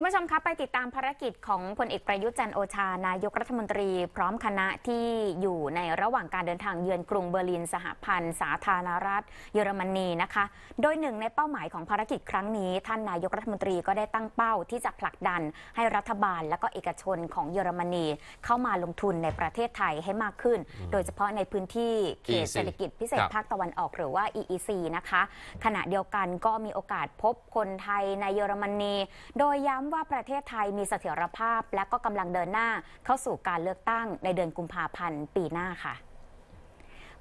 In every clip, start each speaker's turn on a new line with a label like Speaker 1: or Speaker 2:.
Speaker 1: ผู้ชมคะไปติดตามภารกิจของพลเอกประยุทธ์จันโอชา นายกรัฐมนตรีพร้อมคณะที่อยู่ในระหว่างการเดินทางเยือนกรุงเบอร์ลินสหพันธ์สาธารณรัฐเยอรมนีนะคะ โดยหนึ่งในเป้าหมายของภารกิจครั้งนี้ท่านนายกรัฐมนตรีก็ได้ตั้งเป้าที่จะผลักดัน ให้รัฐบาล และก็เอกชนของเยอรมนีเข้ามาลงทุนในประเทศไทยให้มากขึ้น โดยเฉพาะในพื้นที่เขตเศรษฐกิจพิเศษภาคตะวันออกหรือว่า EEC นะคะ ขณะเดียวกันก็มีโอกาสพบคนไทยในเยอรมนี โดยย้ำว่าประเทศไทยมีเสถียรภาพและก็กำลังเดินหน้าเข้าสู่การเลือกตั้งในเดือนกุมภาพันธ์ปีหน้าค่ะ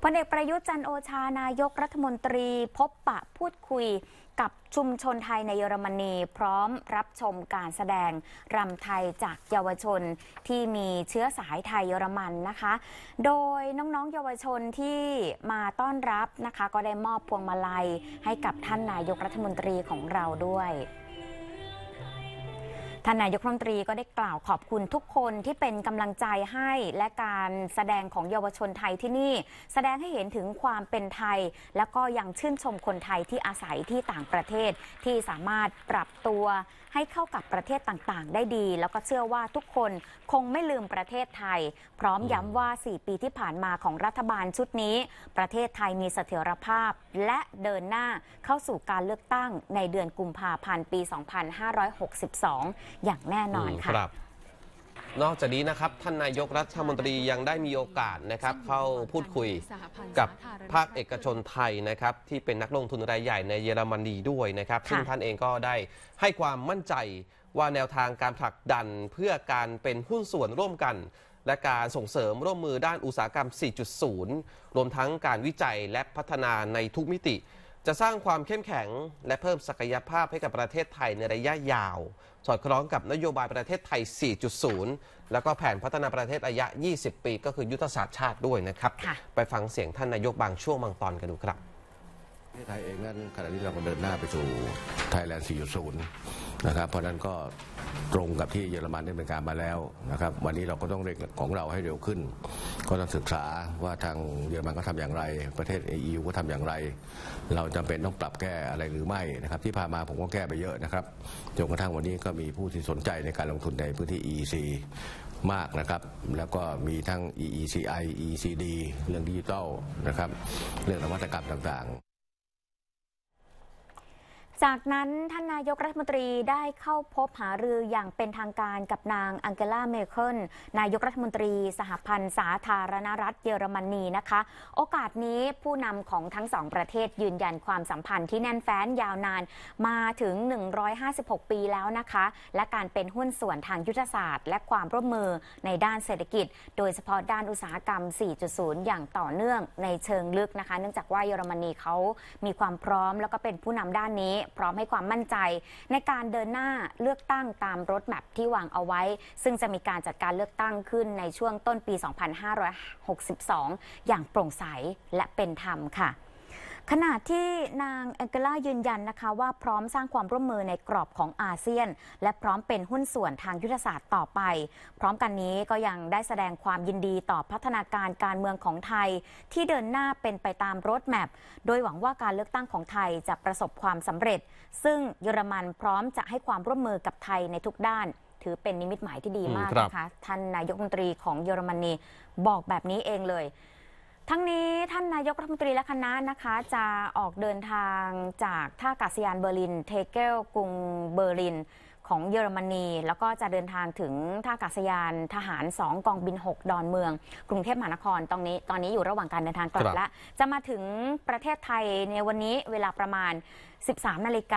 Speaker 1: พลเอกประยุทธ์จันโอชา นายกรัฐมนตรีพบปะพูดคุยกับชุมชนไทยในเยอรมนี พร้อมรับชมการแสดงรำไทยจากเยาวชนที่มีเชื้อสายไทยเยอรมันนะคะ โดยน้องๆ เยาวชนที่มาต้อนรับนะคะก็ได้มอบพวงมาลัยให้กับท่านนายกรัฐมนตรีของเราด้วยท่านนายกรัฐมนตรีก็ได้กล่าวขอบคุณทุกคนที่เป็นกำลังใจให้และการแสดงของเยาวชนไทยที่นี่ แสดงให้เห็นถึงความเป็นไทยและก็ยังชื่นชมคนไทยที่อาศัยที่ต่างประเทศที่สามารถปรับตัวให้เข้ากับประเทศต่าง ๆ ได้ดี แล้วก็เชื่อว่าทุกคนคงไม่ลืมประเทศไทย พร้อมย้ำว่า 4 ปีที่ผ่านมาของรัฐบาลชุดนี้ประเทศไทยมีเสถียรภาพและเดินหน้าเข้าสู่การเลือกตั้งในเดือนกุมภาพันธ์ปี 2562อย่างแน่นอนค่ะ
Speaker 2: นอกจากนี้นะครับ ท่านนายกรัฐมนตรียังได้มีโอกาสนะครับเข้าพูดคุยกับภาคเอกชนไทยนะครับที่เป็นนักลงทุนรายใหญ่ในเยอรมนีด้วยนะครับ ซึ่งท่านเองก็ได้ให้ความมั่นใจว่าแนวทางการผลักดันเพื่อการเป็นหุ้นส่วนร่วมกัน และการส่งเสริมร่วมมือด้านอุตสาหกรรม 4.0 รวมทั้งการวิจัยและพัฒนาในทุกมิติจะสร้างความเข้มแข็งและเพิ่มศักยภาพให้กับประเทศไทยในระยะยาว สอดคล้องกับนโยบายประเทศไทย 4.0 แล้วก็แผนพัฒนาประเทศระยะ 20 ปีก็คือยุทธศาสตร์ชาติด้วยนะครับ ไปฟังเสียงท่านนายกบางช่วงบางตอนกันดูครับประเทศไทยเองนั้นขณะนี้เรากำลังเดินหน้าไปสู่ไทยแลนด์ 4.0นะครับเพราะนั้นก็ตรงกับที่เยอรมันได้เป็นการมาแล้วนะครับวันนี้เราก็ต้องเร่งของเราให้เร็วขึ้น ก็ต้องศึกษาว่าทางเยอรมันก็ทำอย่างไร ประเทศเออูก็ทำอย่างไร เราจำเป็นต้องปรับแก้อะไรหรือไม่นะครับที่ผ่านมาผมก็แก้ไปเยอะนะครับจนกระทั่งวันนี้ก็มีผู้ที่สนใจในการลงทุนในพื้นที่ EC มากนะครับแล้วก็มีทั้ง EECI ECD เรื่องดิจิทัลนะครับเรื่องนวัตกรรมต่างๆ
Speaker 1: จากนั้นท่านนายกรัฐมนตรีได้เข้าพบหารืออย่างเป็นทางการกับนางอังเกลาเมเคิลนายกรัฐมนตรีสหพันธ์สาธารณรัฐเยอรมนีนะคะ โอกาสนี้ผู้นำของทั้งสองประเทศยืนยันความสัมพันธ์ที่แน่นแฟ้นยาวนานมาถึง 156 ปีแล้วนะคะ และการเป็นหุ้นส่วนทางยุทธศาสตร์และความร่วมมือในด้านเศรษฐกิจ โดยเฉพาะด้านอุตสาหกรรม 4.0 อย่างต่อเนื่องในเชิงลึกนะคะเนื่องจากว่าเยอรมนีเขามีความพร้อมแล้วก็เป็นผู้นำด้านนี้พร้อมให้ความมั่นใจในการเดินหน้าเลือกตั้งตามรถแมพที่วางเอาไว้ ซึ่งจะมีการจัดการเลือกตั้งขึ้นในช่วงต้นปี 2562 อย่างโปร่งใสและเป็นธรรมค่ะขณะที่นางแองเกล่ายืนยันนะคะว่าพร้อมสร้างความร่วมมือในกรอบของอาเซียน และพร้อมเป็นหุ้นส่วนทางยุทธศาสตร์ต่อไป พร้อมกันนี้ก็ยังได้แสดงความยินดีต่อพัฒนาการการเมืองของไทย ที่เดินหน้าเป็นไปตามรถแมพโดยหวังว่าการเลือกตั้งของไทยจะประสบความสำเร็จ ซึ่งเยอรมันพร้อมจะให้ความร่วมมือกับไทยในทุกด้าน ถือเป็นนิมิตหมายที่ดีมากนะคะท่านนายกรัฐมนตรีของเยอรมนีบอกแบบนี้เองเลยทั้งนี้ท่านนายกรัฐมนตรีและคณะนะคะ จะออกเดินทางจากท่าอากาศยานเบอร์ลินเทเกลกรุงเบอร์ลินของเยอรมนีแล้วก็จะเดินทางถึงท่าอากาศยานทหาร 2 กองบิน 6 ดอนเมือง กรุงเทพมหานครตอนนี้ตอนนี้อยู่ระหว่างการเดินทางกลับและจะมาถึงประเทศไทยในวันนี้เวลาประมาณ 13นาฬิก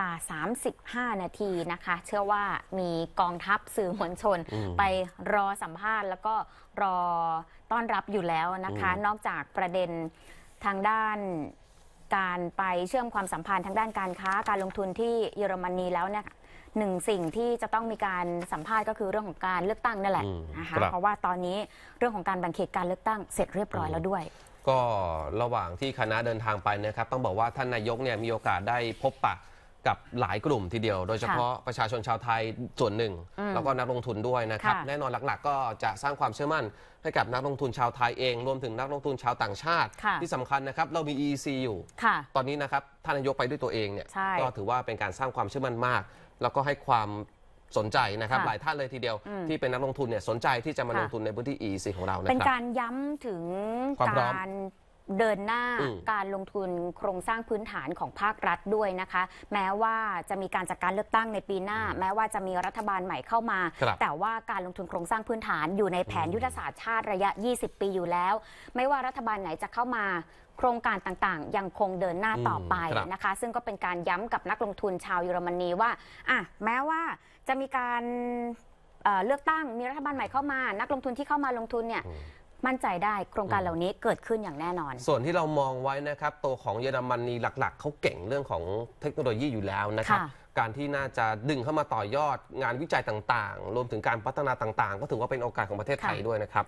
Speaker 1: า35 นาทีนะคะ เชื่อว่ามีกองทัพสื่อมวลชนไปรอสัมภาษณ์แล้วก็รอต้อนรับอยู่แล้วนะคะ นอกจากประเด็นทางด้านการไปเชื่อมความสัมพันธ์ทางด้านการค้าการลงทุนที่เยอรมนีแล้วเนี่ยหนึ่งสิ่งที่จะต้องมีการสัมภาษณ์ก็คือเรื่องของการเลือกตั้งนั่นแหละนะคะเพราะว่าตอนนี้เรื่องของการแบ่งเขตการเลือกตั้งเสร็จเรียบร้อยแล้วด้วย
Speaker 2: ก็ระหว่างที่คณะเดินทางไปนะครับต้องบอกว่าท่านนายกเนี่ยมีโอกาสได้พบปะกับหลายกลุ่มทีเดียวโดยเฉพาะประชาชนชาวไทยส่วนหนึ่ง แล้วก็นักลงทุนด้วยนะครับแน่นอนหลักๆก็จะสร้างความเชื่อมั่นให้กับนักลงทุนชาวไทยเองรวมถึงนักลงทุนชาวต่างชาติที่สำคัญนะครับ เรามี e c อยู่ตอนนี้นะครับท่านนายกไปด้วยตัวเองเนี่ยก็ถือว่าเป็นการสร้างความเชื่อมั่นมาก แล้วก็ให้ความสนใจนะครับหลายท่านเลยทีเดียวที่เป็นนักลงทุนเนี่ยสนใจที่จะมาลงทุนในพื้นที่ e c ของเราเป็นกา
Speaker 1: รย้ำถึงความพร้อมการเดินหน้าการลงทุนโครงสร้างพื้นฐานของภาครัฐด้วยนะคะ แม้ว่าจะมีการจัดการเลือกตั้งในปีหน้า แม้ว่าจะมีรัฐบาลใหม่เข้ามา แต่ว่าการลงทุนโครงสร้างพื้นฐานอยู่ในแผนยุทธศาสตร์ชาติระยะ 20 ปีอยู่แล้ว ไม่ว่ารัฐบาลไหนจะเข้ามาโครงการต่างๆ ยังคงเดินหน้าต่อไปนะคะซึ่งก็เป็นการย้ำกับนักลงทุนชาวเยอรมนีว่าอ่ะแม้ว่าจะมีการเลือกตั้งมีรัฐบาลใหม่เข้ามา นักลงทุนที่เข้ามาลงทุนเนี่ยมั่นใจได้โครงการเหล่านี้เกิดขึ้นอย่างแน่นอน
Speaker 2: ส่วนที่เรามองไว้นะครับตัวของเยอรมนีหลักๆ เขาเก่งเรื่องของเทคโนโลยีอยู่แล้วนะครับ การที่น่าจะดึงเข้ามาต่อยอดงานวิจัยต่างๆ รวมถึงการพัฒนาต่างๆ ก็ถือว่าเป็นโอกาสของประเทศไทยด้วยนะครับ